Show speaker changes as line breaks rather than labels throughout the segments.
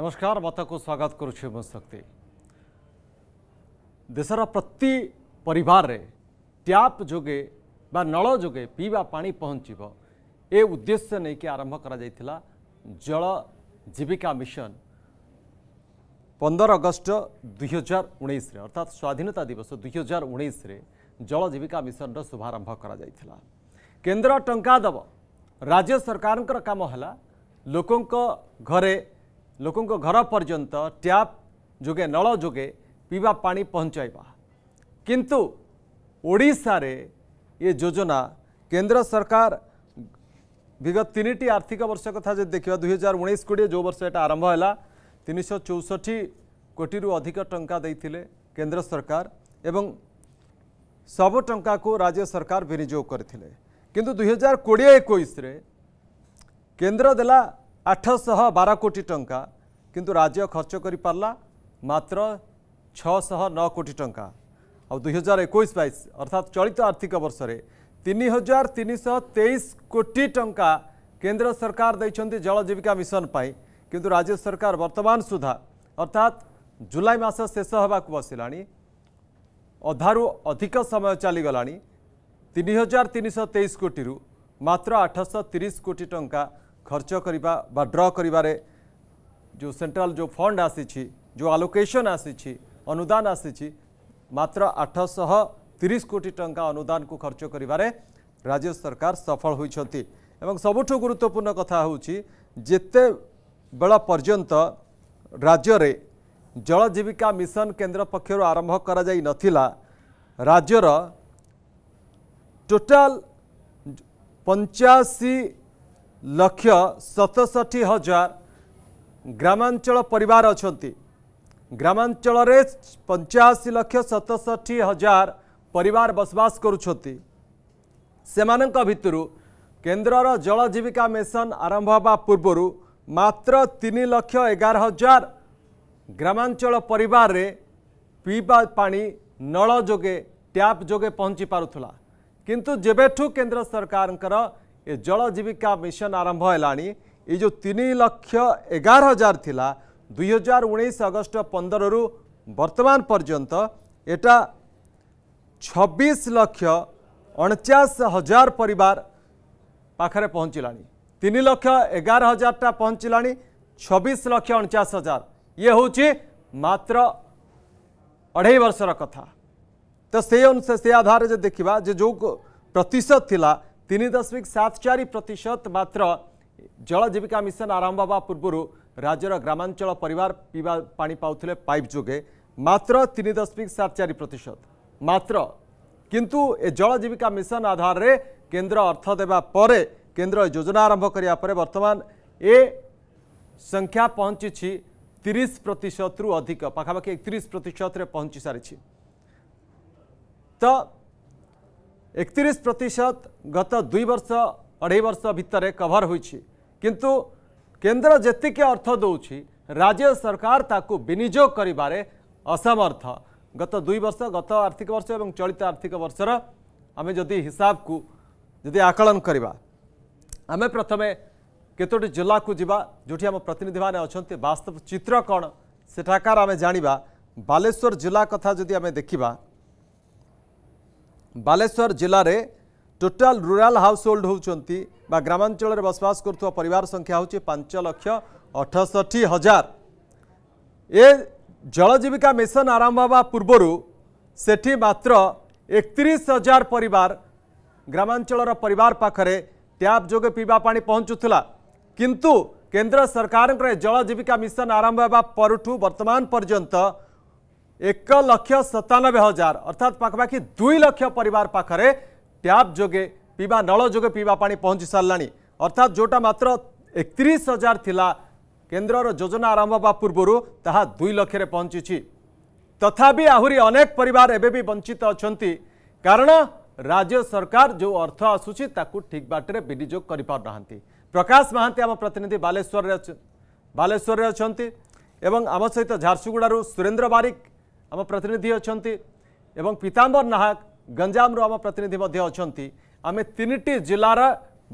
नमस्कार मतको स्वागत गरुछु शक्ति देश र प्रति परे ट्याप जोगे बा नल जोगे पिवा पहुँच ए उद्देश्य आरंभ नै आरम्भला जीविक मिसन पन्ध्र अगष्ट दुई हजार उन्से अर्थात स्वाधीनता दिवस दुई हजार उन्से जल जीविक मिसन र शुभारम्भ टंका दब राज्य सरकारको काम होला लोक घरे लोकों घर पर्यंत टैप जोगे नल जोगे पीवा पा पहुँचवा किंतु ओडार ये योजना केंद्र सरकार विगत तीन टी आर्थिक वर्ष कथा जब देखा दुई हजार उन्नीस कोड़े जो वर्ष यहाँ आरंभ है तीन सौ चौसठ कोटी रु अधिक टा दे केन्द्र सरकार एवं सब टा को राज्य सरकार विनिजोग करते कि दुई हजार कोड़े एक केन्द्र देला আঠশহ বার কোটি টঙ্কা কিন্তু রাজ্য খরচ করে পারা মাত্র ছশহ ন কোটি টঙ্কা दुई हजार एक बैश अर्थात चलित आर्थिक वर्ष हजार तीन शह तेईस कोटी टंका केन्द्र सरकार देखते जल जीविका मिशन पर किंतु राज्य सरकार वर्तमान सुधा अर्थात जुलाई मस शेष होगा बसला अधारू अधिक समय चलीगला तीन हजार तीन शह तेईस कोटी मात्र आठश तीस कोटी टंका ଖର୍ଚ୍ଚ କରିବା ବା ଡ୍ର କରିବାରେ ଯେଉଁ ସେଣ୍ଟ୍ରାଲ ଯେଉଁ ଫଣ୍ଡ ଆସିଛି ଯେଉଁ ଆଲୋକେସନ୍ ଆସିଛି ଅନୁଦାନ ଆସିଛି ମାତ୍ର ଆଠଶହ ତିରିଶ କୋଟି ଟଙ୍କା ଅନୁଦାନକୁ ଖର୍ଚ୍ଚ କରିବାରେ ରାଜ୍ୟ ସରକାର ସଫଳ ହୋଇଛନ୍ତି ଏବଂ ସବୁଠୁ ଗୁରୁତ୍ୱପୂର୍ଣ୍ଣ କଥା ହେଉଛି ଯେତେବେଳ ପର୍ଯ୍ୟନ୍ତ ରାଜ୍ୟରେ ଜଳ ଜୀବିକା ମିଶନ କେନ୍ଦ୍ର ପକ୍ଷରୁ ଆରମ୍ଭ କରାଯାଇନଥିଲା ରାଜ୍ୟର ଟୋଟାଲ ପଞ୍ଚାଅଶୀ ଲକ୍ଷ ସତଷଠି ହଜାର ଗ୍ରାମାଞ୍ଚଳ ପରିବାର ଅଛନ୍ତି ଗ୍ରାମାଞ୍ଚଳରେ ପଞ୍ଚାଅଶୀ ଲକ୍ଷ ସତଷଠି ହଜାର ପରିବାର ବସବାସ କରୁଛନ୍ତି ସେମାନଙ୍କ ଭିତରୁ କେନ୍ଦ୍ରର ଜଳ ଜୀବିକା ମିଶନ ଆରମ୍ଭ ହେବା ପୂର୍ବରୁ ମାତ୍ର ତିନି ଲକ୍ଷ ଏଗାର ହଜାର ଗ୍ରାମାଞ୍ଚଳ ପରିବାରରେ ପିଇବା ପାଣି ନଳ ଯୋଗେ ଟ୍ୟାପ୍ ଯୋଗେ ପହଞ୍ଚି ପାରୁଥିଲା କିନ୍ତୁ ଯେବେଠୁ କେନ୍ଦ୍ର ସରକାରଙ୍କର ये जल जीविका मिशन आरंभ है ये जो तीन लक्ष एगार हजार दुई हजार उन्नीस अगस्त पंदर रु बर्तमान पर्यंत एटा छब्बीस लक्ष अणचास हजार परिवार पाखरे पहुँचला तीन लक्ष एगार हजार टा पहुँचला छब्बीस लक्ष अणचास हजार ये हूँ मात्र अढ़े वर्षर कथा तो से अनुसार से आधार जो देखा जो प्रतिशत थिला ତିନି ଦଶମିକ ସାତ ଚାରି ପ୍ରତିଶତ ମାତ୍ର ଜଳ ଜୀବିକା ମିଶନ ଆରମ୍ଭ ହେବା ପୂର୍ବରୁ ରାଜ୍ୟର ଗ୍ରାମାଞ୍ଚଳ ପରିବାର ପିଇବା ପାଣି ପାଉଥିଲେ ପାଇପ୍ ଯୋଗେ ମାତ୍ର ତିନି ଦଶମିକ ସାତ ଚାରି ପ୍ରତିଶତ ମାତ୍ର କିନ୍ତୁ ଏ ଜଳ ଜୀବିକା ମିଶନ ଆଧାରରେ କେନ୍ଦ୍ର ଅର୍ଥ ଦେବା ପରେ କେନ୍ଦ୍ର ଯୋଜନା ଆରମ୍ଭ କରିବା ପରେ ବର୍ତ୍ତମାନ ଏ ସଂଖ୍ୟା ପହଞ୍ଚିଛି ତିରିଶ ପ୍ରତିଶତରୁ ଅଧିକ ପାଖାପାଖି ଏକତିରିଶ ପ୍ରତିଶତରେ ପହଞ୍ଚି ସାରିଛି ତ एकतीस प्रतिशत गत दुई वर्ष अढ़े वर्ष भितर कभर किंतु केन्द्र जी अर्थ दौर राज्य सरकार ताकु विनिजोग कर असमर्थ गत दुई वर्ष गत आर्थिक वर्ष एवं चलित आर्थिक वर्षर आम जदि हिसाब को जदि आकलन करवा आम प्रथम कतोटी जिला को जी जो आम प्रतिनिधि मैंने अच्छा वास्तव चित्र कौन सेठाकर आम जाना बालेश्वर जिला कथा जदि आम देखा बार ज टोटाल रुराल हाउसहोल्ड हुन्छ ग्रामाञ्चल बसवास परिवार संख्या हौ पाँच लक्ष अठसठी हजार ए जलजीविक मिसन आरम्भ पूर्वहरूतिस हजार परवार ग्रामञ्चल ट्याप जो पिवा पहँचुला किन्तु केन्द्र सरकारको जलजीविक मिसन आरम्भरठु वर्तमान पर्यन्त ଏକ ଲକ୍ଷ ସତାନବେ ହଜାର ଅର୍ଥାତ୍ ପାଖାପାଖି ଦୁଇ ଲକ୍ଷ ପରିବାର ପାଖରେ ଟ୍ୟାପ୍ ଯୋଗେ ପିଇବା ନଳ ଯୋଗେ ପିଇବା ପାଣି ପହଞ୍ଚି ସାରିଲାଣି ଅର୍ଥାତ୍ ଯେଉଁଟା ମାତ୍ର ଏକତିରିଶ ହଜାର ଥିଲା କେନ୍ଦ୍ରର ଯୋଜନା ଆରମ୍ଭ ହେବା ପୂର୍ବରୁ ତାହା ଦୁଇ ଲକ୍ଷରେ ପହଞ୍ଚିଛି ତଥାପି ଆହୁରି ଅନେକ ପରିବାର ଏବେ ବି ବଞ୍ଚିତ ଅଛନ୍ତି କାରଣ ରାଜ୍ୟ ସରକାର ଯେଉଁ ଅର୍ଥ ଆସୁଛି ତାକୁ ଠିକ୍ ବାଟରେ ବିନିଯୋଗ କରିପାରୁନାହାନ୍ତି ପ୍ରକାଶ ମହାନ୍ତି ଆମ ପ୍ରତିନିଧି ବାଲେଶ୍ୱରରେ ବାଲେଶ୍ୱରରେ ଅଛନ୍ତି ଏବଂ ଆମ ସହିତ ଝାରସୁଗୁଡ଼ାରୁ ସୁରେନ୍ଦ୍ର ବାରିକ आम प्रतिनिधि अच्छा पीतांबर पीताम्बर नाहक गंजाम आम प्रतिनिधि अच्छा आम तीन जिलार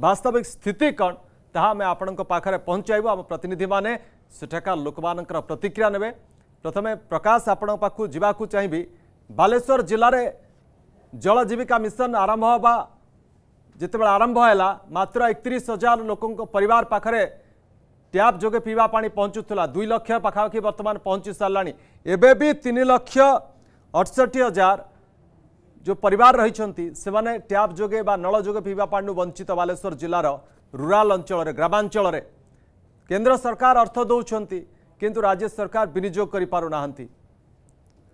वास्तविक स्थिति कौन तापण पाखे पहुँचाइबू आम प्रतिनिधि मैंने सेठाकार लोक मान प्रतिक्रिया ने प्रथम प्रकाश आपण पाखु जावाक चाहिए बालेश्वर में जल जीविका मिशन आरंभ हवा जिते आरंभ है मात्र एक हजार लोकों पर पाखे ट्याप जोगे पीवा पा पहुँचुला दुई लक्ष पखापाखि बर्तमान पहुँची सारा एबी तीन लक्ष अठसठ हजार जो परिवार रही से माने ट्याप जोगे बा नल जोगे पीवा पा वंचित बालेश्वर जिलार रूराल अंचल ग्रामांचल केन्द्र सरकार अर्थ दौंट किंतु राज्य सरकार विनिजोग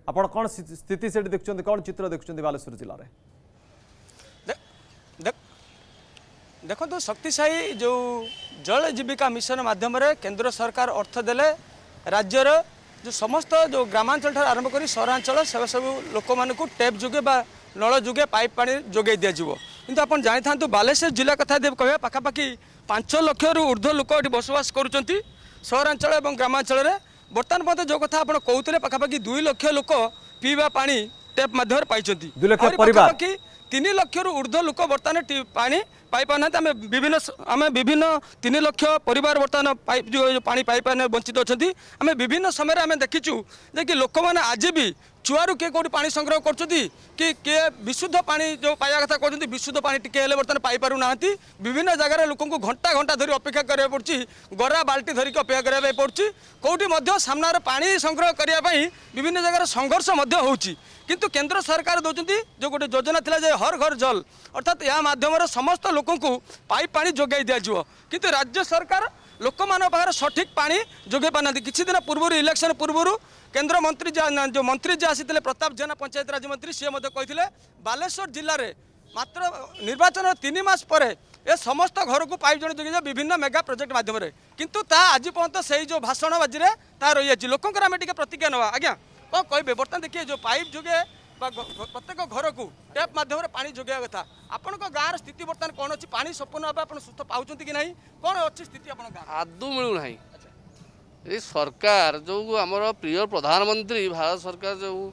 आपड़ कौन स्थिति से देखते कौन चित्र देखते बालेश्वर जिले ଦେଖନ୍ତୁ
ଶକ୍ତିଶାଳୀ ଯେଉଁ ଜଳ ଜୀବିକା ମିଶନ ମାଧ୍ୟମରେ କେନ୍ଦ୍ର ସରକାର ଅର୍ଥ ଦେଲେ ରାଜ୍ୟର ଯେଉଁ ସମସ୍ତ ଯେଉଁ ଗ୍ରାମାଞ୍ଚଳଠାରୁ ଆରମ୍ଭ କରି ସହରାଞ୍ଚଳ ସେ ସବୁ ଲୋକମାନଙ୍କୁ ଟେପ୍ ଯୋଗେ ବା ନଳ ଯୋଗେ ପାଇପ୍ ପାଣି ଯୋଗାଇ ଦିଆଯିବ କିନ୍ତୁ ଆପଣ ଜାଣିଥାନ୍ତୁ ବାଲେଶ୍ୱର ଜିଲ୍ଲା କଥା ଯଦି କହିବା ପାଖାପାଖି ପାଞ୍ଚ ଲକ୍ଷରୁ ଉର୍ଦ୍ଧ୍ୱ ଲୋକ ଏଠି ବସବାସ କରୁଛନ୍ତି ସହରାଞ୍ଚଳ ଏବଂ ଗ୍ରାମାଞ୍ଚଳରେ ବର୍ତ୍ତମାନ ମଧ୍ୟ ଯେଉଁ କଥା ଆପଣ କହୁଥିଲେ ପାଖାପାଖି ଦୁଇ ଲକ୍ଷ ଲୋକ ପିଇବା ପାଣି ଟ୍ୟାପ୍ ମାଧ୍ୟମରେ ପାଇଛନ୍ତି ପାଖାପାଖି ତିନି ଲକ୍ଷରୁ ଉର୍ଦ୍ଧ୍ୱ ଲୋକ ବର୍ତ୍ତମାନ ପାଣି ପାଇପାରୁନାହାନ୍ତି ଆମେ ବିଭିନ୍ନ ଆମେ ବିଭିନ୍ନ ତିନି ଲକ୍ଷ ପରିବାର ବର୍ତ୍ତମାନ ପାଣି ପାଇପାରୁନାହାନ୍ତି ବଞ୍ଚିତ ଅଛନ୍ତି ଆମେ ବିଭିନ୍ନ ସମୟରେ ଆମେ ଦେଖିଛୁ ଯେ କି ଲୋକମାନେ ଆଜି ବି চুয়ারু কে কোটি পানি সংগ্রহ করছেন কি কে বিশুদ্ধ পানি যে পাইয়া কথা কোথাও বিশুদ্ধ পানি টিকে হলে বর্তমানে পাইপার না বিভিন্ন জায়গায় লোক ঘণ্টা ঘণ্টা ধর অপেক্ষা করা পড়ছে গরা বাল্টি ধরিক অপেক্ষা করা পড়ছে কোটি সামনার পানি সংগ্রহ করা বিভিন্ন জায়গার সংঘর্ষ হচ্ছে কিন্তু কেন্দ্র সরকার দৌঁচ যে গোটে যোজনা লা যে হর ঘর জল অর্থাৎ এ মাধ্যমে সমস্ত লোক পাইপ পানি যোগাই দিয়া কিন্তু রাজ্য সরকার ଲୋକମାନଙ୍କ ପାଖରେ ସଠିକ୍ ପାଣି ଯୋଗାଇ ପାରୁନାହାନ୍ତି କିଛି ଦିନ ପୂର୍ବରୁ ଇଲେକ୍ସନ୍ ପୂର୍ବରୁ କେନ୍ଦ୍ରମନ୍ତ୍ରୀ ଯେଉଁ ମନ୍ତ୍ରୀ ଯିଏ ଆସିଥିଲେ ପ୍ରତାପ ଜେନା ପଞ୍ଚାୟତରାଜ ମନ୍ତ୍ରୀ ସିଏ ମଧ୍ୟ କହିଥିଲେ ବାଲେଶ୍ୱର ଜିଲ୍ଲାରେ ମାତ୍ର ନିର୍ବାଚନର ତିନି ମାସ ପରେ ଏ ସମସ୍ତ ଘରକୁ ପାଇପ୍ ଜଣେ ଯୋଗାଇଯିବ ବିଭିନ୍ନ ମେଗା ପ୍ରୋଜେକ୍ଟ ମାଧ୍ୟମରେ କିନ୍ତୁ ତା ଆଜି ପର୍ଯ୍ୟନ୍ତ ସେଇ ଯେଉଁ ଭାଷଣବାଜିରେ ତାହା ରହିଯାଇଛି ଲୋକଙ୍କର ଆମେ ଟିକେ ପ୍ରତିଜ୍ଞା ନେବା ଆଜ୍ଞା କ'ଣ କହିବେ ବର୍ତ୍ତମାନ ଦେଖିବେ ଯେଉଁ ପାଇପ୍ ଯୋଗେ বা প্রত্যেক ঘরকু ଟ୍ୟାପ୍ ମାଧ୍ୟମରେ ପାଣି ଯୋଗାଇବା କଥା ଆପଣଙ୍କ ଗାଁର ସ୍ଥିତି ବର୍ତ୍ତମାନ କ'ଣ ଅଛି ପାଣି ସମ୍ପୂର୍ଣ୍ଣ ଭାବେ ଆପଣ
ସୁସ୍ଥ ପାଉଛନ୍ତି କି ନାହିଁ କ'ଣ ଅଛି ସ୍ଥିତି ଆପଣଙ୍କ ଗାଁ ଆଦୌ ମିଳୁନାହିଁ ଏ ସରକାର ଯେଉଁ ଆମର ପ୍ରିୟ ପ୍ରଧାନମନ୍ତ୍ରୀ ଭାରତ ସରକାର ଯେଉଁ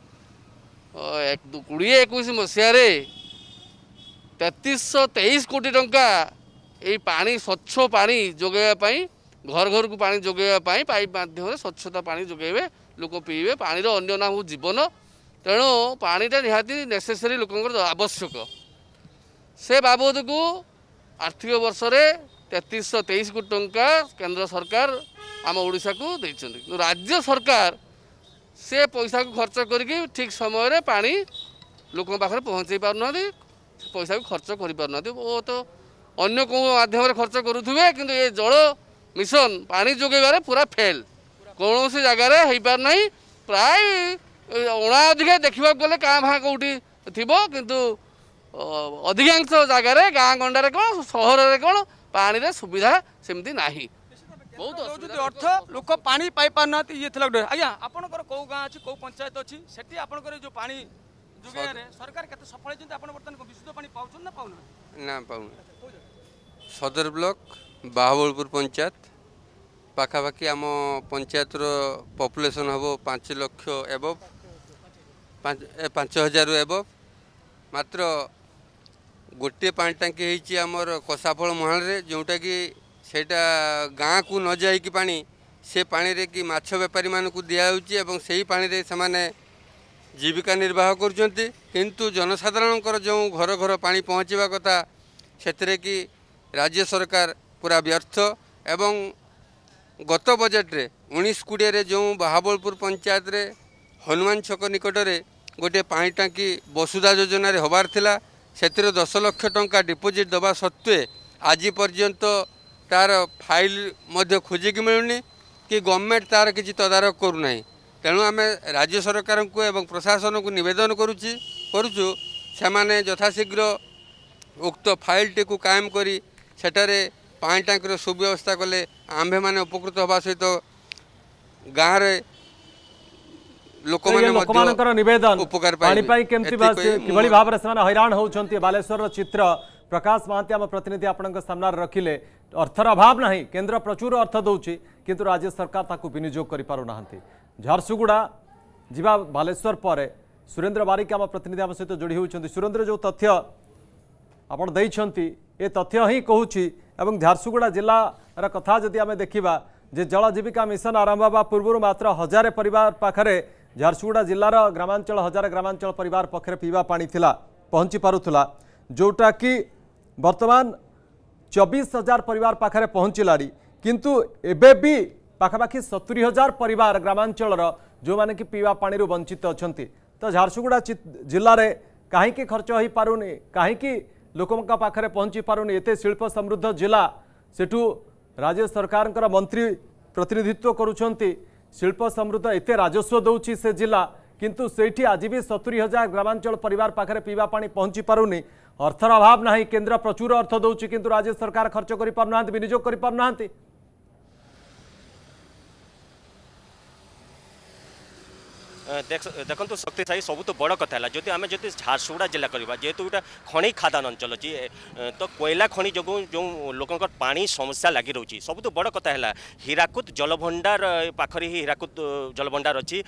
କୋଡ଼ିଏ ଏକୋଇଶ ମସିହାରେ ତେତିଶଶହ ତେଇଶ କୋଟି ଟଙ୍କା ଏଇ ପାଣି ସ୍ୱଚ୍ଛ ପାଣି ଯୋଗାଇବା ପାଇଁ ଘର ଘରକୁ ପାଣି ଯୋଗାଇବା ପାଇଁ ପାଇପ୍ ମାଧ୍ୟମରେ ସ୍ୱଚ୍ଛତା ପାଣି ଯୋଗାଇବେ ଲୋକ ପିଇବେ ପାଣିର ଅନ୍ୟ ନାଁ ହେଉଛି ଜୀବନ ତେଣୁ ପାଣିଟା ନିହାତି ନେସେସରୀ ଲୋକଙ୍କର ଆବଶ୍ୟକ ସେ ବାବଦକୁ ଆର୍ଥିକ ବର୍ଷରେ ତେତିଶଶହ ତେଇଶ କୋଟି ଟଙ୍କା କେନ୍ଦ୍ର ସରକାର ଆମ ଓଡ଼ିଶାକୁ ଦେଇଛନ୍ତି କିନ୍ତୁ ରାଜ୍ୟ ସରକାର ସେ ପଇସାକୁ ଖର୍ଚ୍ଚ କରିକି ଠିକ୍ ସମୟରେ ପାଣି ଲୋକଙ୍କ ପାଖରେ ପହଞ୍ଚାଇ ପାରୁନାହାନ୍ତି ପଇସାକୁ ଖର୍ଚ୍ଚ କରିପାରୁନାହାନ୍ତି ଓ ତ ଅନ୍ୟ କେଉଁ ମାଧ୍ୟମରେ ଖର୍ଚ୍ଚ କରୁଥିବେ କିନ୍ତୁ ଏ ଜଳ ମିଶନ ପାଣି ଯୋଗାଇବାରେ ପୁରା ଫେଲ୍ କୌଣସି ଜାଗାରେ ହେଇପାରୁନାହିଁ ପ୍ରାୟ ଅଣା ଅଧିକା ଦେଖିବାକୁ ଗଲେ କାଁ ଭାଁ କେଉଁଠି ଥିବ କିନ୍ତୁ ଅଧିକାଂଶ ଜାଗାରେ ଗାଁ ଗଣ୍ଡାରେ କ'ଣ ସହରରେ କ'ଣ ପାଣିରେ ସୁବିଧା ସେମିତି ନାହିଁ ବହୁତ ଅର୍ଥ ଲୋକ ପାଣି ପାଇପାରୁନାହାନ୍ତି ଇଏ ଥିଲା ଗୋଟେ ଆଜ୍ଞା
ଆପଣଙ୍କର କେଉଁ ଗାଁ ଅଛି କେଉଁ ପଞ୍ଚାୟତ ଅଛି ସେଠି ଆପଣଙ୍କର ଯେଉଁ ପାଣି ଯୋଗାଇବାରେ ସରକାର କେତେ ସଫଳ ହେଇଛନ୍ତି ଆପଣ ବର୍ତ୍ତମାନ ବିଶୁଦ୍ଧ ପାଣି ପାଉଛନ୍ତି ନା ପାଉନାହାନ୍ତି
ନା ପାଉନି ସଦର ବ୍ଲକ ବାହାବଳପୁର ପଞ୍ଚାୟତ ପାଖାପାଖି ଆମ ପଞ୍ଚାୟତର ପପୁଲେସନ୍ ହେବ ପାଞ୍ଚ ଲକ୍ଷ ଏବଭ୍ ପାଞ୍ଚ ହଜାରରୁ ଏବ ମାତ୍ର ଗୋଟିଏ ପାଣି ଟାଙ୍କି ହେଇଛି ଆମର କଷାଫଳ ମୁହାଣରେ ଯେଉଁଟାକି ସେଇଟା ଗାଁକୁ ନ ଯାଇକି ପାଣି ସେ ପାଣିରେ କି ମାଛ ବେପାରୀମାନଙ୍କୁ ଦିଆହେଉଛି ଏବଂ ସେହି ପାଣିରେ ସେମାନେ ଜୀବିକା ନିର୍ବାହ କରୁଛନ୍ତି କିନ୍ତୁ ଜନସାଧାରଣଙ୍କର ଯେଉଁ ଘର ଘର ପାଣି ପହଞ୍ଚିବା କଥା ସେଥିରେ କି ରାଜ୍ୟ ସରକାର ପୁରା ବ୍ୟର୍ଥ ଏବଂ ଗତ ବଜେଟ୍ରେ ଉଣେଇଶ କୋଡ଼ିଏରେ ଯେଉଁ ବାହାବଳପୁର ପଞ୍ଚାୟତରେ ହନୁମାନ ଛକ ନିକଟରେ ଗୋଟିଏ ପାଣି ଟାଙ୍କି ବସୁଧା ଯୋଜନାରେ ହେବାର ଥିଲା ସେଥିରେ ଦଶ ଲକ୍ଷ ଟଙ୍କା ଡିପୋଜିଟ୍ ଦେବା ସତ୍ତ୍ୱେ ଆଜି ପର୍ଯ୍ୟନ୍ତ ତା'ର ଫାଇଲ୍ ମଧ୍ୟ ଖୋଜିକି ମିଳୁନି କି ଗଭର୍ଣ୍ଣମେଣ୍ଟ ତା'ର କିଛି ତଦାରଖ କରୁନାହିଁ ତେଣୁ ଆମେ ରାଜ୍ୟ ସରକାରଙ୍କୁ ଏବଂ ପ୍ରଶାସନକୁ ନିବେଦନ କରୁଛି କରୁଛୁ ସେମାନେ ଯଥାଶୀଘ୍ର ଉକ୍ତ ଫାଇଲ୍ଟିକୁ କାଏମ କରି ସେଠାରେ ପାଣି ଟାଙ୍କିର ସୁବ୍ୟବସ୍ଥା କଲେ ଆମ୍ଭେମାନେ ଉପକୃତ ହେବା ସହିତ
ଗାଁରେ बालेश्वर चित्र प्रकाश महांती आम प्रतिनिधि आपन रखिले अर्थर अभाव ना केन्द्र प्रचुर अर्थ दौर कि राज्य सरकार विनियोग झारसुगुड़ा जीवा बालेश्वर पर सुरेन्द्र बारिक आम प्रतिनिधि आम सहित जोड़ी होती सुरेन्द्र जो तथ्य तथ्य ही कहूँ झारसुगुड़ा जिलार कथा जदि आम देखा जे जल जीविका मिशन आरंभ हो पूर्व मात्र हजार परिवार पाखरे ଝାରସୁଗୁଡ଼ା ଜିଲ୍ଲାର ଗ୍ରାମାଞ୍ଚଳ ହଜାର ଗ୍ରାମାଞ୍ଚଳ ପରିବାର ପକ୍ଷରେ ପିଇବା ପାଣି ଥିଲା ପହଞ୍ଚି ପାରୁଥିଲା ଯେଉଁଟାକି ବର୍ତ୍ତମାନ ଚବିଶ ହଜାର ପରିବାର ପାଖରେ ପହଞ୍ଚିଲାଣି କିନ୍ତୁ ଏବେ ବି ପାଖାପାଖି ସତୁରି ହଜାର ପରିବାର ଗ୍ରାମାଞ୍ଚଳର ଯେଉଁମାନେ କି ପିଇବା ପାଣିରୁ ବଞ୍ଚିତ ଅଛନ୍ତି ତ ଝାରସୁଗୁଡ଼ା ଜିଲ୍ଲାରେ କାହିଁକି ଖର୍ଚ୍ଚ ହୋଇପାରୁନି କାହିଁକି ଲୋକଙ୍କ ପାଖରେ ପହଞ୍ଚି ପାରୁନି ଏତେ ଶିଳ୍ପ ସମୃଦ୍ଧ ଜିଲ୍ଲା ସେଠୁ ରାଜ୍ୟ ସରକାରଙ୍କର ମନ୍ତ୍ରୀ ପ୍ରତିନିଧିତ୍ୱ କରୁଛନ୍ତି শিল্প সমৃদ্ধ এতে রাজস্ব দেউছি সে জেলা কিন্তু সেইটি আজি বি সতুরি হাজার গ্রামাঞ্চল পরিবার পাখে পিবা পা পৌঁছি পুনি অর্থর অভাব না কেন্দ্র প্রচুর অর্থ দেউছি কিন্তু রাজ্য সরকার খরচ করে পু না বিনিযোগ করে পু না
ଦେଖନ୍ତୁ ଶକ୍ତି ସାହି ସବୁଠୁ ବଡ଼ କଥା ହେଲା ଯଦି ଆମେ ଯଦି ଝାରସୁଗୁଡ଼ା ଜିଲ୍ଲା କରିବା ଯେହେତୁ ଏଇଟା ଖଣି ଖାଦାନ ଅଞ୍ଚଳ ଅଛି ତ କୋଇଲା ଖଣି ଯୋଗୁଁ ଯେଉଁ ଲୋକଙ୍କ ପାଣି ସମସ୍ୟା ଲାଗି ରହୁଛି ସବୁଠୁ ବଡ଼ କଥା ହେଲା ହୀରାକୁଦ ଜଳଭଣ୍ଡାର ପାଖରେ ହିଁ ହୀରାକୁଦ ଜଳଭଣ୍ଡାର ଅଛି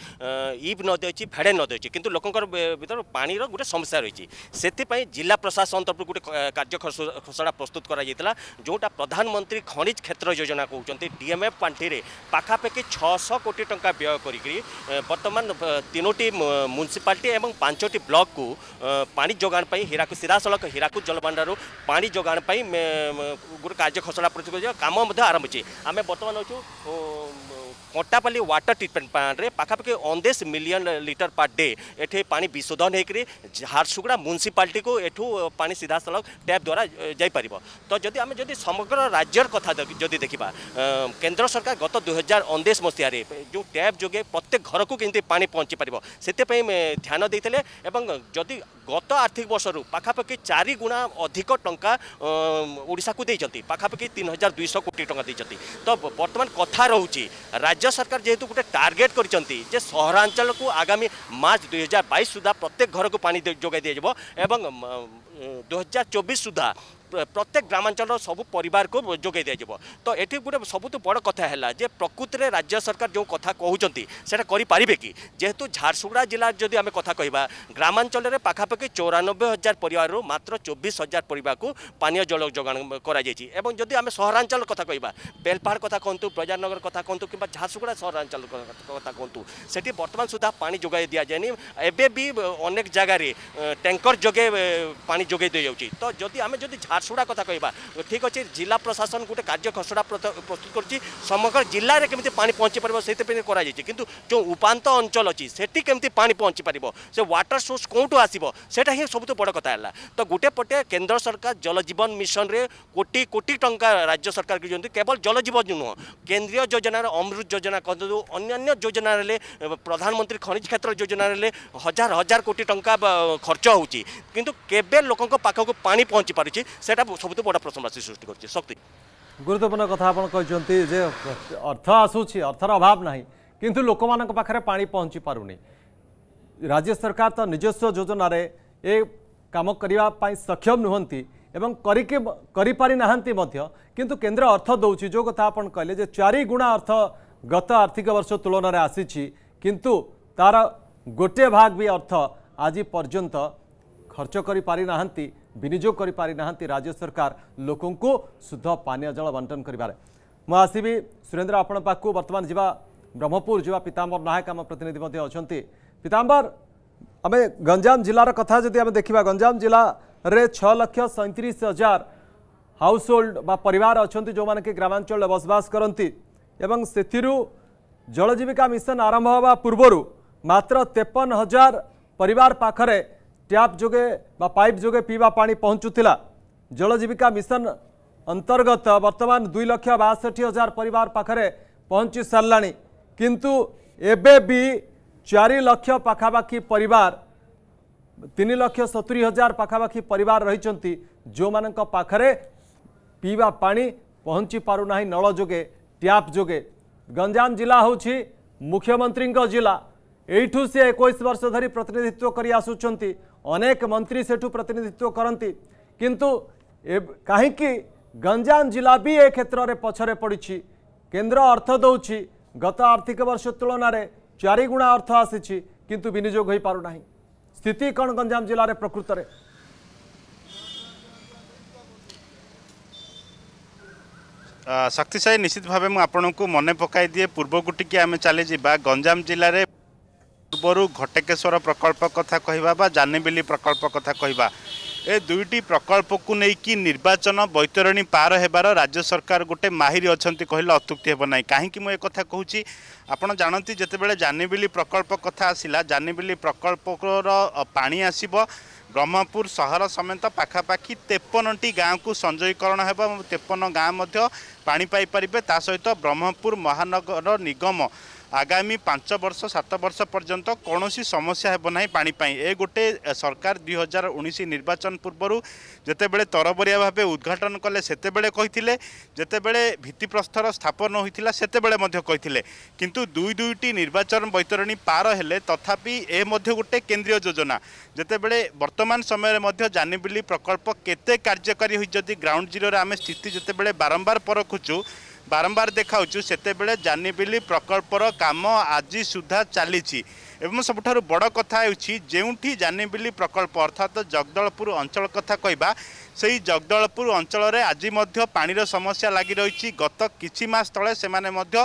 ଇବ୍ ନଦୀ ଅଛି ଭେଡ଼େ ନଦୀ ଅଛି କିନ୍ତୁ ଲୋକଙ୍କର ଭିତରେ ପାଣିର ଗୋଟେ ସମସ୍ୟା ରହିଛି ସେଥିପାଇଁ ଜିଲ୍ଲା ପ୍ରଶାସନ ତରଫରୁ ଗୋଟେ କାର୍ଯ୍ୟ ଖସଡ଼ା ପ୍ରସ୍ତୁତ କରାଯାଇଥିଲା ଯେଉଁଟା ପ୍ରଧାନମନ୍ତ୍ରୀ ଖଣିଜ କ୍ଷେତ୍ର ଯୋଜନା କହୁଛନ୍ତି ଡିଏମ୍ଏଫ୍ ପାଣ୍ଠିରେ ପାଖାପାଖି ଛଅଶହ କୋଟି ଟଙ୍କା ବ୍ୟୟ କରିକି ବର୍ତ୍ତମାନ ତିନୋଟି ମ୍ୟୁନିସିପାଲିଟି ଏବଂ ପାଞ୍ଚଟି ବ୍ଲକକୁ ପାଣି ଯୋଗାଣ ପାଇଁ ହୀରାକୁଦ ସିଧାସଳଖ ହୀରାକୁଦ ଜଳଭଣ୍ଡାରରୁ ପାଣି ଯୋଗାଣ ପାଇଁ ଗୋଟେ କାର୍ଯ୍ୟ ଖସଡ଼ା ପ୍ରସ୍ତୁତ କାମ ମଧ୍ୟ ଆରମ୍ଭ ହୋଇଛି ଆମେ ବର୍ତ୍ତମାନ ଅଛୁ କଣ୍ଟାପାଲି ୱାଟର ଟ୍ରିଟମେଣ୍ଟ ପ୍ଲାଣ୍ଟରେ ପାଖାପାଖି ଅଣଦେଶ ମିଲିୟନ ଲିଟର ପର୍ ଡେ ଏଠି ପାଣି ବିଶୋଧନ ହେଇକରି ଝାରସୁଗୁଡ଼ା ମ୍ୟୁନିସିପାଲିଟିକୁ ଏଠୁ ପାଣି ସିଧାସଳଖ ଟ୍ୟାପ୍ ଦ୍ୱାରା ଯାଇପାରିବ ତ ଯଦି ଆମେ ଯଦି ସମଗ୍ର ରାଜ୍ୟର କଥା ଯଦି ଦେଖିବା କେନ୍ଦ୍ର ସରକାର ଗତ ଦୁଇହଜାର ଅଣଦେଶ ମସିହାରେ ଯେଉଁ ଟ୍ୟାପ୍ ଯୋଗେ ପ୍ରତ୍ୟେକ ଘରକୁ କେମିତି ପାଣି ପହଞ୍ଚି ପାରିବ ସେଥିପାଇଁ ଧ୍ୟାନ ଦେଇଥିଲେ ଏବଂ ଯଦି গত আর্থিক বর্ষর পাখাপাখি চারি গুণা অধিক টঙ্কা ওড়শাকু দিয়েছেন পাখাপাখি তিন হাজার দুইশ কোটি টঙ্কা দিয়েছেন তো বর্তমান কথা রয়েছে রাজ্য সরকার যেহেতু গোটে টার্গেট করেছেন যে সহরাঞ্চলকু আগামী মার্চ দুই হাজার বাইশ সুদ্ধা প্রত্যেক ঘরক পানি যোগাই দিয়ে এবং দু হাজার চব্বিশ সুদ্ধা প্রত্যেক গ্রামাঞ্চল সবু পরিবারক যোগাই দিয়াযিব তো এটি গোটে সবুঠ বড় কথা হল যে প্রকৃতরে রাজ্য সরকার যে কথা কুমার সেটা করে পারে কি যেহেতু ঝারসুগুড়া জেলার যদি আমি কথা কহবা গ্রামাঞ্চলের পাখাপাখি চৌরানব্বই হাজার পরিবার মাত্র চব্বিশ হাজার পরিবার পানীয় জল যোগান করা যাই এবং যদি আমি সহরাঞ্চল কথা কহবা বেলপাহাড় কথা কুহতু প্রজানগর কথা কুহতু কিংবা ঝারসুগুড়া সহরাঞ্চল কথা কুহতু সেটি বর্তমান সুদ্ধা পানি যোগাই দিয়া যায়নি এবে বি অনেক জায়গায় ট্যাঙ্কর যোগে পানি যোগাই দিয়ে যাচ্ছি তো যদি আমি যদি ঝার ঝାରସୁଗୁଡ଼ା କଥା କହିବା ଠିକ୍ ଅଛି ଜିଲ୍ଲା ପ୍ରଶାସନ ଗୋଟେ କାର୍ଯ୍ୟ ଖସଡ଼ା ପ୍ରସ୍ତୁତ କରୁଛି ସମଗ୍ର ଜିଲ୍ଲାରେ କେମିତି ପାଣି ପହଞ୍ଚି ପାରିବ ସେଥିପାଇଁ କରାଯାଇଛି କିନ୍ତୁ ଯେଉଁ ଉପାନ୍ତ ଅଞ୍ଚଳ ଅଛି ସେଠି କେମିତି ପାଣି ପହଞ୍ଚି ପାରିବ ସେ ୱାଟର ସୋର୍ସ କେଉଁଠୁ ଆସିବ ସେଇଟା ହିଁ ସବୁଠୁ ବଡ଼ କଥା ହେଲା ତ ଗୋଟେ ପଟେ କେନ୍ଦ୍ର ସରକାର ଜଳଜୀବନ ମିଶନରେ କୋଟି କୋଟି ଟଙ୍କା ରାଜ୍ୟ ସରକାର ଦିଅନ୍ତି କେବଳ ଜଳଜୀବନ ନୁହଁ କେନ୍ଦ୍ରୀୟ ଯୋଜନାର ଅମୃତ ଯୋଜନା କରନ୍ତୁ ଅନ୍ୟାନ୍ୟ ଯୋଜନା ହେଲେ ପ୍ରଧାନମନ୍ତ୍ରୀ ଖଣିଜ କ୍ଷେତ୍ର ଯୋଜନା ହେଲେ ହଜାର ହଜାର କୋଟି ଟଙ୍କା ଖର୍ଚ୍ଚ ହେଉଛି କିନ୍ତୁ କେବେ ଲୋକଙ୍କ ପାଖକୁ ପାଣି ପହଞ୍ଚି ପାରୁଛି ସେଇଟା ସବୁଠୁ ବଡ଼ ପ୍ରଶ୍ନବାଚୀ ସୃଷ୍ଟି କରୁଛି ଶକ୍ତି
ଗୁରୁତ୍ୱପୂର୍ଣ୍ଣ କଥା ଆପଣ କହିଛନ୍ତି ଯେ ଅର୍ଥ ଆସୁଛି ଅର୍ଥର ଅଭାବ ନାହିଁ କିନ୍ତୁ ଲୋକମାନଙ୍କ ପାଖରେ ପାଣି ପହଞ୍ଚି ପାରୁନି ରାଜ୍ୟ ସରକାର ତ ନିଜସ୍ୱ ଯୋଜନାରେ ଏ କାମ କରିବା ପାଇଁ ସକ୍ଷମ ନୁହନ୍ତି ଏବଂ କରିକି କରିପାରିନାହାନ୍ତି ମଧ୍ୟ କିନ୍ତୁ କେନ୍ଦ୍ର ଅର୍ଥ ଦେଉଛି ଯେଉଁ କଥା ଆପଣ କହିଲେ ଯେ ଚାରି ଗୁଣା ଅର୍ଥ ଗତ ଆର୍ଥିକ ବର୍ଷ ତୁଳନାରେ ଆସିଛି କିନ୍ତୁ ତା'ର ଗୋଟିଏ ଭାଗ ବି ଅର୍ଥ ଆଜି ପର୍ଯ୍ୟନ୍ତ ଖର୍ଚ୍ଚ କରିପାରିନାହାନ୍ତି ବିନିଯୋଗ କରିପାରିନାହାନ୍ତି ରାଜ୍ୟ ସରକାର ଲୋକଙ୍କୁ ଶୁଦ୍ଧ ପାନୀୟ ଜଳ ବଣ୍ଟନ କରିବାରେ ମୁଁ ଆସିବି ସୁରେନ୍ଦ୍ର ଆପଣଙ୍କ ପାଖକୁ ବର୍ତ୍ତମାନ ଯିବା ବ୍ରହ୍ମପୁର ଯିବା ପିତାମ୍ବର ନାୟକ ଆମ ପ୍ରତିନିଧି ମଧ୍ୟ ଅଛନ୍ତି ପିତାମ୍ବର ଆମେ ଗଞ୍ଜାମ ଜିଲ୍ଲାର କଥା ଯଦି ଆମେ ଦେଖିବା ଗଞ୍ଜାମ ଜିଲ୍ଲାରେ ଛଅ ଲକ୍ଷ ସଇଁତିରିଶ ହଜାର ହାଉସ୍ ହୋଲ୍ଡ ବା ପରିବାର ଅଛନ୍ତି ଯେଉଁମାନେ କି ଗ୍ରାମାଞ୍ଚଳରେ ବସବାସ କରନ୍ତି ଏବଂ ସେଥିରୁ ଜଳଜୀବିକା ମିଶନ ଆରମ୍ଭ ହେବା ପୂର୍ବରୁ ମାତ୍ର ତେପନ ହଜାର ପରିବାର ପାଖରେ टैप जोगे पाइप जोगे पीवा पा पहुँचुला जल जीविका मिशन अंतर्गत बर्तमान दुई लक्ष बासठ हजार परिवार पाखे पहुँची सारा किंतु एवं चार लक्ष पखापाखी पर सतुरी हजार पखापाखी पर रही जो माखे पीवा पा पहुँची पारना नल जोगे ट्याप जोगे गंजाम जिला हूँ मुख्यमंत्री जिला यू सी एक वर्ष धरी प्रतिनिधित्व करी आसुचार अनेक मंत्री सेठू प्रतिनिधित्व करती किंतु कहीं गंजाम जिला भी ए क्षेत्र में पछरे पड़ी केन्द्र अर्थ दौर गत आर्थिक वर्ष तुलन चारिगुणा अर्थ आसी किंतु विनियोग हो पारना स्थित कौन गंजाम जिले में प्रकृत
में निश्चित भाव आपको मन ଆପଣଙ୍କୁ दिए पूर्व ଦିଏ आम चली जा गंजाम जिले में ପୂର୍ବରୁ ଘଟକେଶ୍ୱର ପ୍ରକଳ୍ପ କଥା କହିବା ବା ଜାନିବିଲି ପ୍ରକଳ୍ପ କଥା କହିବା ଏ ଦୁଇଟି ପ୍ରକଳ୍ପକୁ ନେଇକି ନିର୍ବାଚନ ବୈତରଣୀ ପାର ହେବାର ରାଜ୍ୟ ସରକାର ଗୋଟେ ମାହିରି ଅଛନ୍ତି କହିଲେ ଅତ୍ୟୁକ୍ତି ହେବ ନାହିଁ କାହିଁକି ମୁଁ ଏ କଥା କହୁଛି ଆପଣ ଜାଣନ୍ତି ଯେତେବେଳେ ଜାନିବିଲି ପ୍ରକଳ୍ପ କଥା ଆସିଲା ଜାନିବିଲି ପ୍ରକଳ୍ପର ପାଣି ଆସିବ ବ୍ରହ୍ମପୁର ସହର ସମେତ ପାଖାପାଖି ତେପନଟି ଗାଁକୁ ସଂଯୋଗୀକରଣ ହେବ ଏବଂ ତେପନ ଗାଁ ମଧ୍ୟ ପାଣି ପାଇପାରିବେ ତା ସହିତ ବ୍ରହ୍ମପୁର ମହାନଗର ନିଗମ আগামী পাঁচ বর্ষ সাত বর্ষ পর্যন্ত কৌশি সমস্যা হব না পাপাই এ গোটে সরকার দুই হাজার উনিশ নির্বাচন পূর্বর যেতবে তরবরিয়া ভাবে উদ্ঘাটন কলে সেতবে কে যেতবে ভিত্তিপ্রস্তর স্থাপন হয়েছিল সেতবে কে কিন্তু দুই দুইটি নির্বাচন বৈতরণী পার হলে তথাপি এ গোটে কেন্দ্রীয় যোজনা যেতবে বর্তমান সময়ের মধ্য জানিবিলি প্রকল্প কেতে কার্যকারী হয়েছে গ্রাউন্ড জিরোরে আমি স্থিতি যেতবে বারম্বার পরখুছু ବାରମ୍ବାର ଦେଖାଉଛୁ ସେତେବେଳେ ଜାନିବିଲି ପ୍ରକଳ୍ପର କାମ ଆଜି ସୁଦ୍ଧା ଚାଲିଛି ଏବଂ ସବୁଠାରୁ ବଡ଼ କଥା ହେଉଛି ଯେଉଁଠି ଜାନିବିଲି ପ୍ରକଳ୍ପ ଅର୍ଥାତ୍ ଜଗଦଳପୁର ଅଞ୍ଚଳ କଥା କହିବା ସେହି ଜଗଦଳପୁର ଅଞ୍ଚଳରେ ଆଜି ମଧ୍ୟ ପାଣିର ସମସ୍ୟା ଲାଗି ରହିଛି ଗତ କିଛି ମାସ ତଳେ ସେମାନେ ମଧ୍ୟ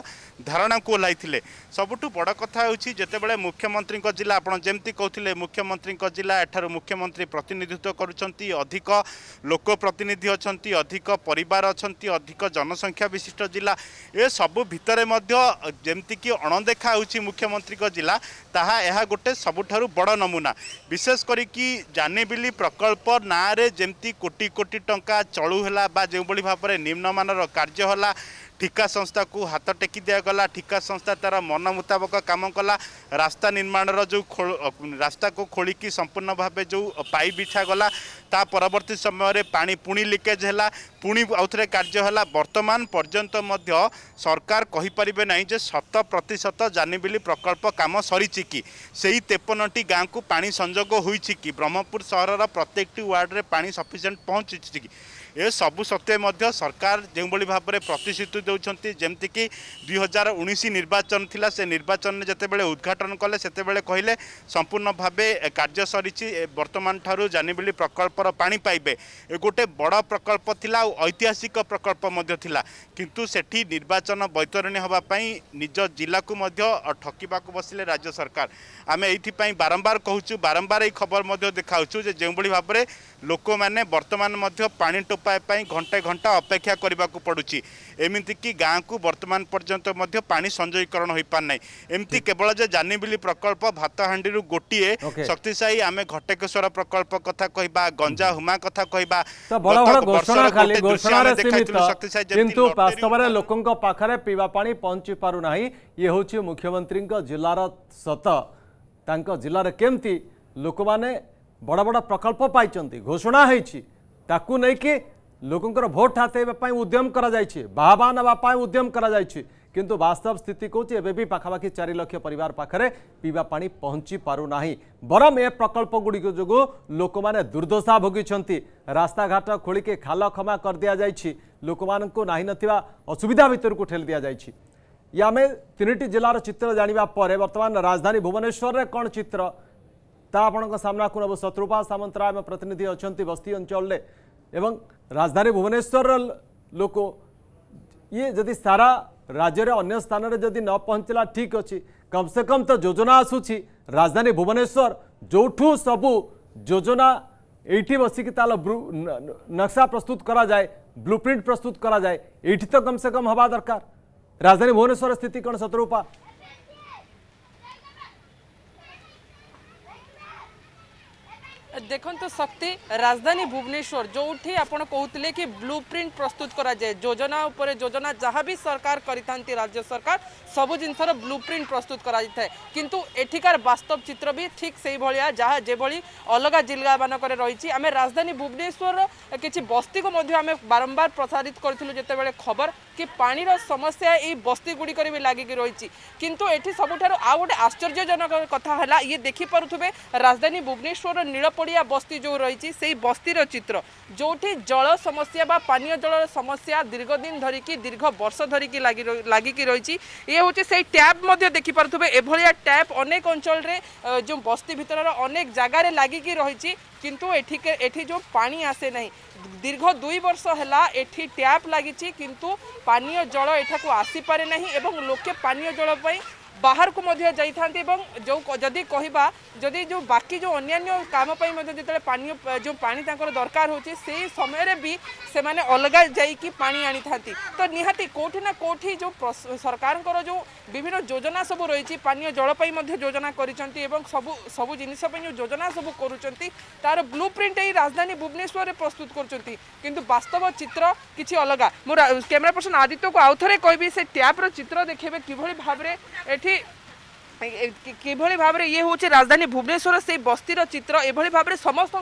ଧାରଣାକୁ ଓହ୍ଲାଇଥିଲେ ସବୁଠୁ ବଡ଼ କଥା ହେଉଛି ଯେତେବେଳେ ମୁଖ୍ୟମନ୍ତ୍ରୀଙ୍କ ଜିଲ୍ଲା ଆପଣ ଯେମିତି କହୁଥିଲେ ମୁଖ୍ୟମନ୍ତ୍ରୀଙ୍କ ଜିଲ୍ଲା ଏଠାରୁ ମୁଖ୍ୟମନ୍ତ୍ରୀ ପ୍ରତିନିଧିତ୍ୱ କରୁଛନ୍ତି ଅଧିକ ଲୋକ ପ୍ରତିନିଧି ଅଛନ୍ତି ଅଧିକ ପରିବାର ଅଛନ୍ତି ଅଧିକ ଜନସଂଖ୍ୟା ବିଶିଷ୍ଟ ଜିଲ୍ଲା ଏସବୁ ଭିତରେ ମଧ୍ୟ ଯେମିତିକି ଅଣଦେଖା ହେଉଛି ମୁଖ୍ୟମନ୍ତ୍ରୀଙ୍କ ଜିଲ୍ଲା ତାହା ଏହା ଗୋଟେ ସବୁଠାରୁ ବଡ଼ ନମୁନା ବିଶେଷ କରିକି ଜାନିବିଲି ପ୍ରକଳ୍ପ ନାଁରେ ଯେମିତି କୋଟି କୋଟି ଟଙ୍କା ଚଳୁ ହେଲା ବା ଯେଉଁଭଳି ଭାବରେ ନିମ୍ନମାନର କାର୍ଯ୍ୟ ହେଲା ଠିକା ସଂସ୍ଥାକୁ ହାତ ଟେକି ଦିଆଗଲା ଠିକା ସଂସ୍ଥା ତା'ର ମନ ମୁତାବକ କାମ କଲା ରାସ୍ତା ନିର୍ମାଣର ଯେଉଁ ରାସ୍ତାକୁ ଖୋଳିକି ସମ୍ପୂର୍ଣ୍ଣ ଭାବେ ଯେଉଁ ପାଇପ୍ ବିଛାଗଲା ତା ପରବର୍ତ୍ତୀ ସମୟରେ ପାଣି ପୁଣି ଲିକେଜ୍ ହେଲା ପୁଣି ଆଉଥରେ କାର୍ଯ୍ୟ ହେଲା ବର୍ତ୍ତମାନ ପର୍ଯ୍ୟନ୍ତ ମଧ୍ୟ ସରକାର କହିପାରିବେ ନାହିଁ ଯେ ଶତ ପ୍ରତିଶତ ଜାନିବିଲି ପ୍ରକଳ୍ପ କାମ ସରିଛି କି ସେହି ତେପନଟି ଗାଁକୁ ପାଣି ସଂଯୋଗ ହୋଇଛି କି ବ୍ରହ୍ମପୁର ସହରର ପ୍ରତ୍ୟେକଟି ୱାର୍ଡ଼ରେ ପାଣି ସଫିସିଏଣ୍ଟ ପହଞ୍ଚିଛି କି ଏ ସବୁ ସତ୍ତ୍ୱେ ମଧ୍ୟ ସରକାର ଯେଉଁଭଳି ଭାବରେ ପ୍ରତିଶ୍ରୁତି ଦେଉଛନ୍ତି ଯେମିତିକି ଦୁଇ ହଜାର ଉଣେଇଶ ନିର୍ବାଚନ ଥିଲା ସେ ନିର୍ବାଚନରେ ଯେତେବେଳେ ଉଦ୍ଘାଟନ କଲେ ସେତେବେଳେ କହିଲେ ସମ୍ପୂର୍ଣ୍ଣ ଭାବେ କାର୍ଯ୍ୟ ସରିଛି ବର୍ତ୍ତମାନ ଠାରୁ ଜାନିବିଲି ପ୍ରକଳ୍ପର ପାଣି ପାଇବେ ଗୋଟେ ବଡ଼ ପ୍ରକଳ୍ପ ଥିଲା ଆଉ ଐତିହାସିକ ପ୍ରକଳ୍ପ ମଧ୍ୟ ଥିଲା କିନ୍ତୁ ସେଠି ନିର୍ବାଚନ ବୈତରଣୀ ହେବା ପାଇଁ ନିଜ ଜିଲ୍ଲାକୁ ମଧ୍ୟ ଠକିବାକୁ ବସିଲେ ରାଜ୍ୟ ସରକାର ଆମେ ଏଇଥିପାଇଁ ବାରମ୍ବାର କହୁଛୁ ବାରମ୍ବାର ଏଇ ଖବର ମଧ୍ୟ ଦେଖାଉଛୁ ଯେ ଯେଉଁଭଳି ଭାବରେ ଲୋକମାନେ ବର୍ତ୍ତମାନ ମଧ୍ୟ ପାଣି ଟୋପ পাই ঘণ্টা ঘণ্টা অপেক্ষা করা পড়ুছি এমিতিকি গাঁকু বর্তমান পর্যন্ত মধ্য পা সংযোগীকরণ হয়ে পার না এমতি কেবল যে জানিবিলি প্রকল্প ভাতহাণ্ডি গোটিয়ে শক্তিশায়ী আমি ঘটেশ্বর প্রকল্প কথা কহবা গঞ্জা হুমা কথা কহবা কিন্তু
বাস্তবরে লোকଙ୍କ ପାଖରେ ପିଇବା ପାଣି ପହଞ୍ଚି ପାରୁନାହିଁ ଇଏ ହେଉଛି ମୁଖ୍ୟମନ୍ତ୍ରୀଙ୍କ ଜିଲ୍ଲାର ସତ ତାଙ୍କ ଜିଲ୍ଲାରେ କେମିତି ଲୋକମାନେ ବଡ଼ ବଡ଼ ପ୍ରକଳ୍ପ ପାଇଛନ୍ତି ଘୋଷଣା ହେଇଛି ତାକୁ ନେଇକି लोकंर भोट हाथ उद्यम करवा ना उद्यम करु बास्तव स्थित कौन एवं पखापाखि चार लक्ष पर पाखे पीवा पा पहुँची पारना बरम ए प्रकल्प गुड़िक जो लोक मैंने दुर्दशा भोगिंट रास्ता घाट खोलिके के खाल क्षमा कर दि जा लोक मानू ना असुविधा भितर को ठेली दि जाए आम तीन टी जिलार चित्र जानापर बर्तमान राजधानी भुवनेश्वर में कौन चित्र ता आपना को नब शत्रुपा सामंतराय प्रतिनिधि अच्छा बस्ती अंचल एवं राजधानी भुवनेश्वर लोक ये जदि सारा राज्य अन्य स्थान जदि न पहुँचला ठीक अच्छे कम से कम तो योजना आसूची राजधानी भुवनेश्वर जो सबू योजना ये बसिक नक्सा प्रस्तुत कराए ब्लू प्रिंट प्रस्तुत कराए ये तो कम से कम हवा दरकार राजधानी भुवनेश्वर स्थिति कौन सतरूपा
ଦେଖନ୍ତୁ ଶକ୍ତି ରାଜଧାନୀ ଭୁବନେଶ୍ୱର ଯେଉଁଠି ଆପଣ କହୁଥିଲେ କି ବ୍ଲୁ ପ୍ରିଣ୍ଟ ପ୍ରସ୍ତୁତ କରାଯାଏ ଯୋଜନା ଉପରେ ଯୋଜନା ଯାହା ବି ସରକାର କରିଥାନ୍ତି ରାଜ୍ୟ ସରକାର ସବୁ ଜିନିଷର ବ୍ଲୁ ପ୍ରିଣ୍ଟ ପ୍ରସ୍ତୁତ କରାଯାଇଥାଏ କିନ୍ତୁ ଏଠିକାର ବାସ୍ତବ ଚିତ୍ର ବି ଠିକ୍ ସେଇଭଳିଆ ଯାହା ଯେଭଳି ଅଲଗା ଜିଲ୍ଲାମାନଙ୍କରେ ରହିଛି ଆମେ ରାଜଧାନୀ ଭୁବନେଶ୍ୱରର କିଛି ବସ୍ତିକୁ ମଧ୍ୟ ଆମେ ବାରମ୍ବାର ପ୍ରସାରିତ କରିଥିଲୁ ଯେତେବେଳେ ଖବର କି ପାଣିର ସମସ୍ୟା ଏଇ ବସ୍ତି ଗୁଡ଼ିକରେ ବି ଲାଗିକି ରହିଛି କିନ୍ତୁ ଏଠି ସବୁଠାରୁ ଆଉ ଗୋଟେ ଆଶ୍ଚର୍ଯ୍ୟଜନକ କଥା ହେଲା ଇଏ ଦେଖିପାରୁଥିବେ ରାଜଧାନୀ ଭୁବନେଶ୍ୱରର ନୀଳପଡ଼ିଆ ବସ୍ତି ଯେଉଁ ରହିଛି ସେଇ ବସ୍ତିର ଚିତ୍ର ଯେଉଁଠି ଜଳ ସମସ୍ୟା ବା ପାନୀୟ ଜଳର ସମସ୍ୟା ଦୀର୍ଘଦିନ ଧରିକି ଦୀର୍ଘ ବର୍ଷ ଧରିକି ଲାଗି ଲାଗିକି ରହିଛି ଇଏ ହେଉଛି ସେଇ ଟ୍ୟାପ୍ ମଧ୍ୟ ଦେଖିପାରୁଥିବେ ଏଭଳିଆ ଟ୍ୟାପ୍ ଅନେକ ଅଞ୍ଚଳରେ ଯେଉଁ ବସ୍ତି ଭିତରର ଅନେକ ଜାଗାରେ ଲାଗିକି ରହିଛି କିନ୍ତୁ ଏଠି ଏଠି ଯେଉଁ ପାଣି ଆସେ ନାହିଁ দীর্ঘ দুই বর্ষ হেলা এটি ট্যাপ লাগিছি কিন্তু পানীয় জল এঠাকু আসিপারে না এবং লোকে পানীয় জল ବାହାରକୁ ମଧ୍ୟ ଯାଇଥାନ୍ତି ଏବଂ ଯେଉଁ ଯଦି କହିବା ଯଦି ଯେଉଁ ବାକି ଯେଉଁ ଅନ୍ୟାନ୍ୟ କାମ ପାଇଁ ମଧ୍ୟ ଯେତେବେଳେ ପାନୀୟ ଯେଉଁ ପାଣି ତାଙ୍କର ଦରକାର ହେଉଛି ସେଇ ସମୟରେ ବି ସେମାନେ ଅଲଗା ଯାଇକି ପାଣି ଆଣିଥାନ୍ତି ତ ନିହାତି କେଉଁଠି ନା କେଉଁଠି ଯେଉଁ ସରକାରଙ୍କର ଯେଉଁ ବିଭିନ୍ନ ଯୋଜନା ସବୁ ରହିଛି ପାନୀୟ ଜଳ ପାଇଁ ମଧ୍ୟ ଯୋଜନା କରିଛନ୍ତି ଏବଂ ସବୁ ସବୁ ଜିନିଷ ପାଇଁ ଯେଉଁ ଯୋଜନା ସବୁ କରୁଛନ୍ତି ତାର ବ୍ଲୁ ପ୍ରିଣ୍ଟ ଏଇ ରାଜଧାନୀ ଭୁବନେଶ୍ୱରରେ ପ୍ରସ୍ତୁତ କରୁଛନ୍ତି କିନ୍ତୁ ବାସ୍ତବ ଚିତ୍ର କିଛି ଅଲଗା ମୁଁ କ୍ୟାମେରା ପର୍ସନ ଆଦିତ୍ୟକୁ ଆଉ ଥରେ କହିବି ସେ ଟ୍ୟାପ୍ର ଚିତ୍ର ଦେଖେଇବେ କିଭଳି ଭାବରେ ଏଠି এটি কিভাবে ভাবে ইয়ে হচ্ছে রাজধানী ভুবনেশ্বর সেই বস্তির চিত্র এভাবে ভাবে সমস্ত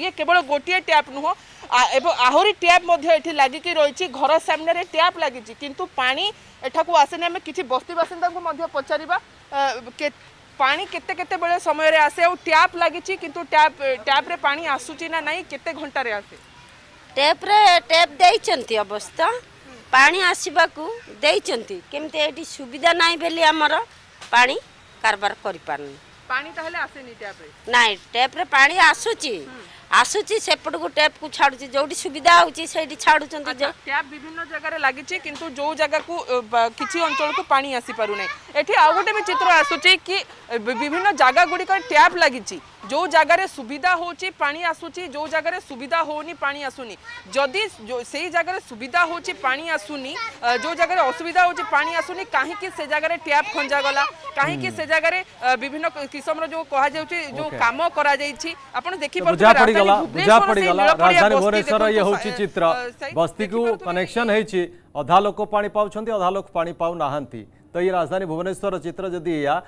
ইয়ে কেবল গোটিয়ে ট্যাপ নুহ এবং আহরি ট্যাপ মধ্যে এটি লাগিকি রয়েছে ঘর সামনে ট্যাপ লাগিছে কিন্তু পানি এটা আসেনি আমি কিছু বস্তি বাসিন্দা পচারা পানি কেতে কেতে বেড়ে সময় আসে আউ ট্যাপ লাগিছে কিন্তু ট্যাপ ট্যাপরে পানি আসুচি না নাই কেতে ঘন্টার আসে ট্যাপরে ট্যাপ দিয়েছেন অবস্থা
ପାଣି ଆସିବାକୁ ଦେଇଛନ୍ତି କେମିତି ଏଠି ସୁବିଧା ନାହିଁ ବୋଲି ଆମର ପାଣି କାରବାର କରିପାରୁନି
ପାଣି ତାହେଲେ ଆସୁନି ଟ୍ୟାପ୍ରେ
ନାଇଁ ଟ୍ୟାପ୍ରେ ପାଣି ଆସୁଛି
आसुची सेपट को टैप को छाड़ी जो सुविधा होती टैप विभिन्न जगह लगी कि जो जगह को किसी अंचल को पा आसी पार नहीं आउ गोटे भी चित्र आसूची कि विभिन्न जगह गुड़िक टैप लगी जो जगार सुविधा होनी आसूँ हम्म। जो जगह सुविधा होनी पा आसुनी जदि से जगार सुविधा होनी जो जगार असुविधा होनी आसुनी कहीं जगह टैप खंजागला कहीं जगह विभिन्न किसम जो कह जो कम कर देखी पड़गला बुझा पड़गला राजधानी भुवनेश्वर तो ये हूँ चित्र
बस्ती को कनेक्शन होधा लोक पा पाँच अधा लोक पा ना तो ये राजधानी भुवनेश्वर चित्र जदि या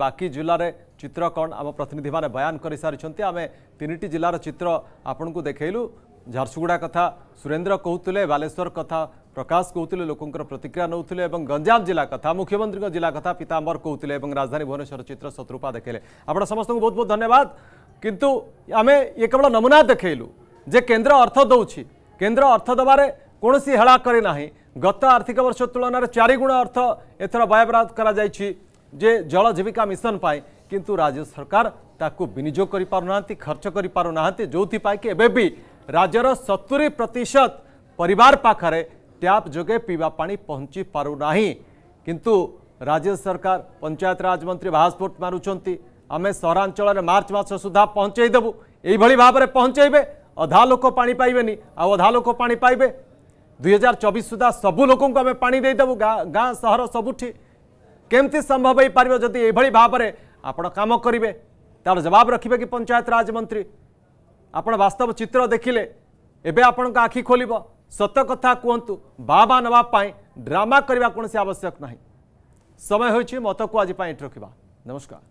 बाकी जिले में चित्र कौन आम प्रतिनिधि मैंने बयान कर सारी आम तीन जिलार चित्र आपण को देखलु झारसुगुड़ा कथा सुरेन्द्र कहते बालेश्वर कथ प्रकाश कहते लोकों प्रतिक्रिया नौले गंजाम जिला कथ मुख्यमंत्री जिला कथ पीतांबर कहते राजधानी भुवनेश्वर चित्र शत्रुपा देखे आप बहुत बहुत धन्यवाद କିନ୍ତୁ ଆମେ ଏ କେବଳ ନମୁନା ଦେଖେଇଲୁ ଯେ କେନ୍ଦ୍ର ଅର୍ଥ ଦେଉଛି କେନ୍ଦ୍ର ଅର୍ଥ ଦେବାରେ କୌଣସି ହେଳା କରିନାହିଁ ଗତ ଆର୍ଥିକ ବର୍ଷ ତୁଳନାରେ ଚାରିଗୁଣ ଅର୍ଥ ଏଥର ବ୍ୟୟବରାଦ କରାଯାଇଛି ଯେ ଜଳ ଜୀବିକା ମିଶନ ପାଇଁ କିନ୍ତୁ ରାଜ୍ୟ ସରକାର ତାକୁ ବିନିଯୋଗ କରିପାରୁନାହାନ୍ତି ଖର୍ଚ୍ଚ କରିପାରୁନାହାନ୍ତି ଯେଉଁଥିପାଇଁ କି ଏବେ ବି ରାଜ୍ୟର ସତୁରି ପ୍ରତିଶତ ପରିବାର ପାଖରେ ଟ୍ୟାପ୍ ଯୋଗେ ପିଇବା ପାଣି ପହଞ୍ଚି ପାରୁନାହିଁ କିନ୍ତୁ ରାଜ୍ୟ ସରକାର ପଞ୍ଚାୟତରାଜ ମନ୍ତ୍ରୀ ଭାସ୍ଫୋଟ ମାରୁଛନ୍ତି आम सहरांचल मार्च मस सुधा पहुँचेदेबू यही भाव में पहुँचे अधा लोक पा पाइबे आधा लोक पा पाइबे दुई हजार चौबीस सुधा सबू लोक आम पादेबू गाँ गाँ सहर सबुठ केमती संभव हो पार जदि यह भाव में आप कम करेंगे तार जवाब रखिए कि पंचायत राज मंत्री आपड़ बास्तव चित्र देखिले एवं आपण का आखि खोल सत कथा कहतु बाबा नवापी ड्रामा करने कौन आवश्यक ना समय हो मत को आज रखा नमस्कार